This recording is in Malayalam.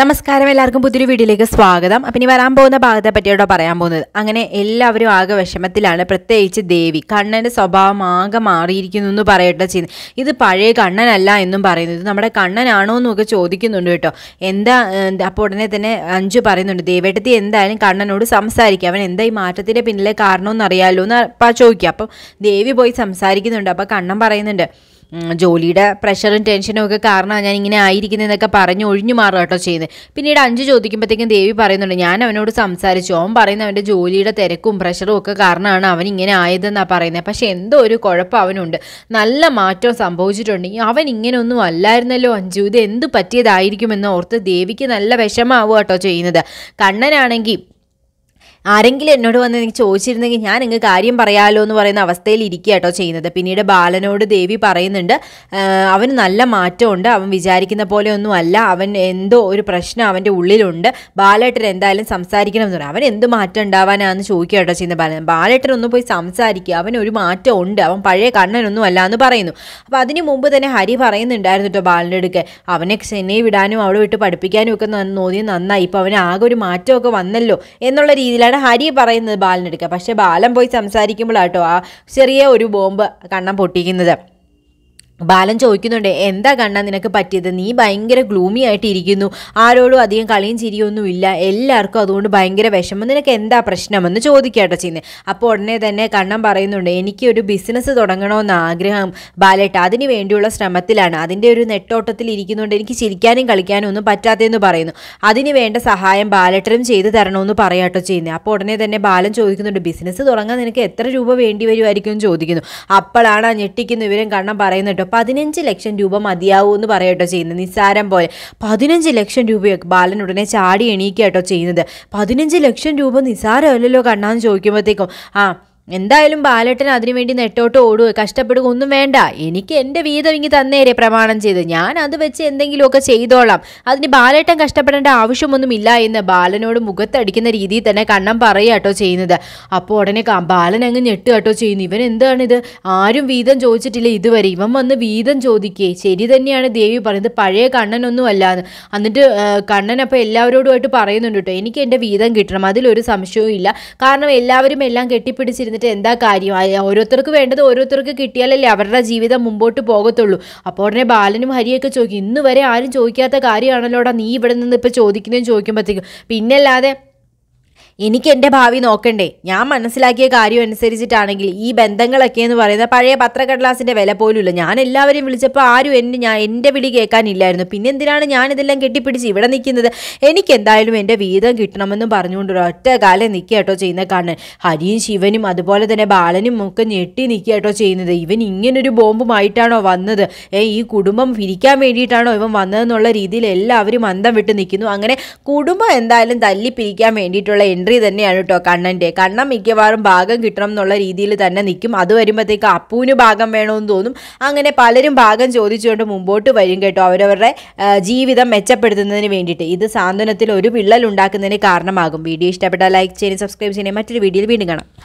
നമസ്കാരം എല്ലാവർക്കും പുതിയൊരു വീഡിയോയിലേക്ക് സ്വാഗതം അപ്പം ഇനി വരാൻ പോകുന്ന ഭാഗത്തെ പറ്റിയോടോ പറയാൻ പോകുന്നത് അങ്ങനെ എല്ലാവരും ആകെ വിഷമത്തിലാണ് പ്രത്യേകിച്ച് ദേവി കണ്ണൻ്റെ സ്വഭാവം ആകെ മാറിയിരിക്കുന്നു എന്ന് പറയട്ടെ ചെയ്യുന്നത് ഇത് പഴയ കണ്ണനല്ല എന്നും പറയുന്നു ഇത് നമ്മുടെ കണ്ണനാണോ എന്നൊക്കെ ചോദിക്കുന്നുണ്ട് കേട്ടോ എന്താ അപ്പോൾ ഉടനെ തന്നെ അഞ്ചു പറയുന്നുണ്ട് ദേവേട്ടത്തി എന്തായാലും കണ്ണനോട് സംസാരിക്കുക അവൻ എന്താ ഈ മാറ്റത്തിൻ്റെ പിന്നിലെ കാരണമെന്ന് അറിയാമല്ലോ എന്ന് ചോദിക്കുക അപ്പം ദേവി പോയി സംസാരിക്കുന്നുണ്ട് അപ്പം കണ്ണൻ പറയുന്നുണ്ട് ജോലിയുടെ പ്രഷറും ടെൻഷനും ഒക്കെ കാരണമാണ് ഞാൻ ഇങ്ങനെ ആയിരിക്കുന്നതെന്നൊക്കെ പറഞ്ഞ് ഒഴിഞ്ഞു മാറുക കേട്ടോ ചെയ്യുന്നത് പിന്നീട് അഞ്ച് ചോദിക്കുമ്പോഴത്തേക്കും ദേവി പറയുന്നുണ്ട് ഞാൻ അവനോട് സംസാരിച്ചു അവൻ പറയുന്ന അവൻ്റെ ജോലിയുടെ തിരക്കും പ്രഷറും ഒക്കെ കാരണമാണ് അവൻ ഇങ്ങനെ ആയതെന്നാണ് പറയുന്നത് പക്ഷേ എന്തോ ഒരു കുഴപ്പം അവനുണ്ട് നല്ല മാറ്റം സംഭവിച്ചിട്ടുണ്ട് അവൻ ഇങ്ങനെയൊന്നും അല്ലായിരുന്നല്ലോ അഞ്ചു ഇത് എന്ത് പറ്റിയതായിരിക്കുമെന്ന് ഓർത്ത് ദേവിക്ക് നല്ല വിഷമാവുക കേട്ടോ ചെയ്യുന്നത് കണ്ണനാണെങ്കിൽ ആരെങ്കിലും എന്നോട് വന്ന് നിങ്ങൾക്ക് ചോദിച്ചിരുന്നെങ്കിൽ ഞാൻ നിങ്ങൾക്ക് കാര്യം പറയാമല്ലോ എന്ന് പറയുന്ന അവസ്ഥയിൽ ഇരിക്കുക കേട്ടോ ചെയ്യുന്നത് പിന്നീട് ബാലനോട് ദേവി പറയുന്നുണ്ട് അവന് നല്ല മാറ്റമുണ്ട് അവൻ വിചാരിക്കുന്ന പോലെ ഒന്നും അല്ല അവൻ എന്തോ ഒരു പ്രശ്നം അവൻ്റെ ഉള്ളിലുണ്ട് ബാലേട്ടൻ എന്തായാലും സംസാരിക്കണം എന്ന് പറയാം അവൻ എന്ത് മാറ്റം ഉണ്ടാവാനാന്ന് ചോദിക്കുക കേട്ടോ ചെയ്യുന്ന ബാലൻ ബാലേട്ടൻ ഒന്ന് പോയി സംസാരിക്കുക അവൻ ഒരു മാറ്റം ഉണ്ട് അവൻ പഴയ കണ്ണനൊന്നും അല്ല എന്ന് പറയുന്നു അപ്പോൾ അതിന് മുമ്പ് തന്നെ ഹരി പറയുന്നുണ്ടായിരുന്നു കേട്ടോ ബാലൻ്റെ അടുക്കെ അവനെ ചെന്നൈ വിടാനും അവിടെ വിട്ട് പഠിപ്പിക്കാനും ഒക്കെ നോതി നന്നായി ഇപ്പോൾ അവന് ആകെ ഒരു മാറ്റമൊക്കെ വന്നല്ലോ എന്നുള്ള രീതിയിലാണ് അങ്ങനെ ഹരി പറയുന്നത് ബാലനെടുക്കുക പക്ഷേ ബാലൻ പോയി സംസാരിക്കുമ്പോഴാട്ടോ ആ ചെറിയ ഒരു ബോംബ് കണ്ണം പൊട്ടിക്കുന്നത് ബാലൻ ചോദിക്കുന്നുണ്ട് എന്താ കണ്ണ നിനക്ക് പറ്റിയത് നീ ഭയങ്കര ഗ്ലൂമി ആയിട്ട് ഇരിക്കുന്നു ആരോടും അധികം കളിയും ചിരിയൊന്നും ഇല്ല എല്ലാവർക്കും അതുകൊണ്ട് ഭയങ്കര വിഷമം നിനക്ക് എന്താ പ്രശ്നമെന്ന് ചോദിക്കാട്ടോ ചെയ്യുന്നത് അപ്പോൾ ഉടനെ തന്നെ കണ്ണൻ പറയുന്നുണ്ട് എനിക്ക് ഒരു ബിസിനസ് തുടങ്ങണമെന്ന് ആഗ്രഹം ബാലേട്ട അതിന് വേണ്ടിയുള്ള ശ്രമത്തിലാണ് അതിൻ്റെ ഒരു നെട്ടോട്ടത്തിൽ ഇരിക്കുന്നുണ്ട് എനിക്ക് ചിരിക്കാനും കളിക്കാനും ഒന്നും പറ്റാത്തതെന്ന് പറയുന്നു അതിന് വേണ്ട സഹായം ബാലേട്ടനും ചെയ്തു തരണമെന്ന് പറയാട്ടോ ചെയ്യുന്നത് അപ്പോൾ ഉടനെ തന്നെ ബാലൻ ചോദിക്കുന്നുണ്ട് ബിസിനസ് തുടങ്ങാൻ നിനക്ക് എത്ര രൂപ വേണ്ടി വരുമായിരിക്കും ചോദിക്കുന്നു അപ്പോഴാണ് ഞെട്ടിക്കുന്ന ഇവരും കണ്ണൻ പറയുന്നുണ്ട് പതിനഞ്ച് ലക്ഷം രൂപ മതിയാവൂ എന്ന് പറയട്ടോ ചെയ്യുന്നത് നിസ്സാരം പോലെ പതിനഞ്ച് ലക്ഷം രൂപയൊക്കെ ബാലൻ ഉടനെ ചാടി എണീക്കുക ചെയ്യുന്നത് പതിനഞ്ച് ലക്ഷം രൂപ നിസ്സാരമല്ലല്ലോ കണ്ണാന്ന് ചോദിക്കുമ്പോഴത്തേക്കും ആ എന്തായാലും ബാലേട്ടൻ അതിനുവേണ്ടി നെട്ടോട്ട് ഓടുക കഷ്ടപ്പെടുക ഒന്നും വേണ്ട എനിക്ക് എൻ്റെ വീതം ഇങ്ങി തന്നേരെ പ്രമാണം ചെയ്ത് ഞാൻ അത് വെച്ച് എന്തെങ്കിലുമൊക്കെ ചെയ്തോളാം അതിന് ബാലേട്ടൻ കഷ്ടപ്പെടേണ്ട ആവശ്യമൊന്നുമില്ല എന്ന് ബാലനോട് മുഖത്തടിക്കുന്ന രീതിയിൽ തന്നെ കണ്ണം പറയുകട്ടോ ചെയ്യുന്നത് അപ്പോൾ ഉടനെ ബാലൻ അങ്ങ് ഞെട്ടുക കേട്ടോ ചെയ്യുന്നു ഇവൻ എന്താണിത് ആരും വീതം ചോദിച്ചിട്ടില്ല ഇതുവരെ ഇവൻ വന്ന് വീതം ചോദിക്കേ ശരി തന്നെയാണ് ദേവി പറയുന്നത് പഴയ കണ്ണനൊന്നും അല്ലാന്ന് എന്നിട്ട് കണ്ണൻ അപ്പോൾ എല്ലാവരോടുമായിട്ട് പറയുന്നുണ്ട് കേട്ടോ എനിക്ക് എൻ്റെ വീതം കിട്ടണം അതിലൊരു സംശയവും ഇല്ല കാരണം എല്ലാവരും എല്ലാം കെട്ടിപ്പിടിച്ചിരുന്ന ചെയ്തിട്ട് എന്താ കാര്യം ഓരോരുത്തർക്ക് വേണ്ടത് ഓരോരുത്തർക്ക് കിട്ടിയാലല്ലേ അവരുടെ ജീവിതം മുമ്പോട്ട് പോകത്തുള്ളൂ അപ്പോൾ ഉടനെ ബാലനും ഹരിയൊക്കെ ചോദിക്കും ഇന്ന് വരെ ആരും ചോദിക്കാത്ത കാര്യമാണല്ലോടാ നീ ഇവിടെ നിന്ന് ഇപ്പോൾ ചോദിക്കുന്നതും ചോദിക്കുമ്പോഴത്തേക്കും അല്ലാതെ എനിക്ക് എൻ്റെ ഭാവി നോക്കണ്ടേ ഞാൻ മനസ്സിലാക്കിയ കാര്യം അനുസരിച്ചിട്ടാണെങ്കിൽ ഈ ബന്ധങ്ങളൊക്കെ എന്ന് പറയുന്ന പഴയ പത്രക്കടലാസിൻ്റെ വില പോലുമില്ല ഞാൻ എല്ലാവരെയും വിളിച്ചപ്പോൾ ആരും എന്നെ ഞാൻ എൻ്റെ വിളി കേൾക്കാനില്ലായിരുന്നു പിന്നെ എന്തിനാണ് ഇതെല്ലാം കെട്ടിപ്പിടിച്ച് ഇവിടെ നിൽക്കുന്നത് എനിക്ക് എന്തായാലും എൻ്റെ വീതം കിട്ടണമെന്നും പറഞ്ഞുകൊണ്ട് ഒറ്റ കാലം നിൽക്കുക കേട്ടോ ചെയ്യുന്ന കാണ് ഹരിയും ശിവനും അതുപോലെ തന്നെ ബാലനും ഒക്കെ ഞെട്ടി നിൽക്കുക കേട്ടോ ചെയ്യുന്നത് ഇവൻ ഇങ്ങനൊരു ബോംബുമായിട്ടാണോ വന്നത് ഏ ഈ കുടുംബം പിരിക്കാൻ വേണ്ടിയിട്ടാണോ ഇവൻ വന്നതെന്നുള്ള രീതിയിൽ എല്ലാവരും അന്തം വിട്ട് നിൽക്കുന്നു അങ്ങനെ കുടുംബം എന്തായാലും തല്ലി പിരിക്കാൻ വേണ്ടിയിട്ടുള്ള എൻട്രി തന്നെയാണ് കേട്ടോ കണ്ണൻ്റെ കണ്ണൻ മിക്കവാറും ഭാഗം കിട്ടണം എന്നുള്ള രീതിയിൽ തന്നെ നിൽക്കും അത് വരുമ്പോഴത്തേക്ക് അപ്പൂവിന് ഭാഗം വേണമെന്ന് തോന്നും അങ്ങനെ പലരും ഭാഗം ചോദിച്ചുകൊണ്ട് മുമ്പോട്ട് വരും കേട്ടോ അവരവരുടെ ജീവിതം മെച്ചപ്പെടുത്തുന്നതിന് വേണ്ടിയിട്ട് ഇത് സാന്ത്വനത്തിൽ ഒരു വിള്ളൽ ഉണ്ടാക്കുന്നതിന് കാരണമാകും വീഡിയോ ഇഷ്ടപ്പെട്ടാൽ ലൈക്ക് ചെയ്യാനും സബ്സ്ക്രൈബ് ചെയ്യാനും മറ്റൊരു വീഡിയോയിൽ വീണ്ടും കാണാം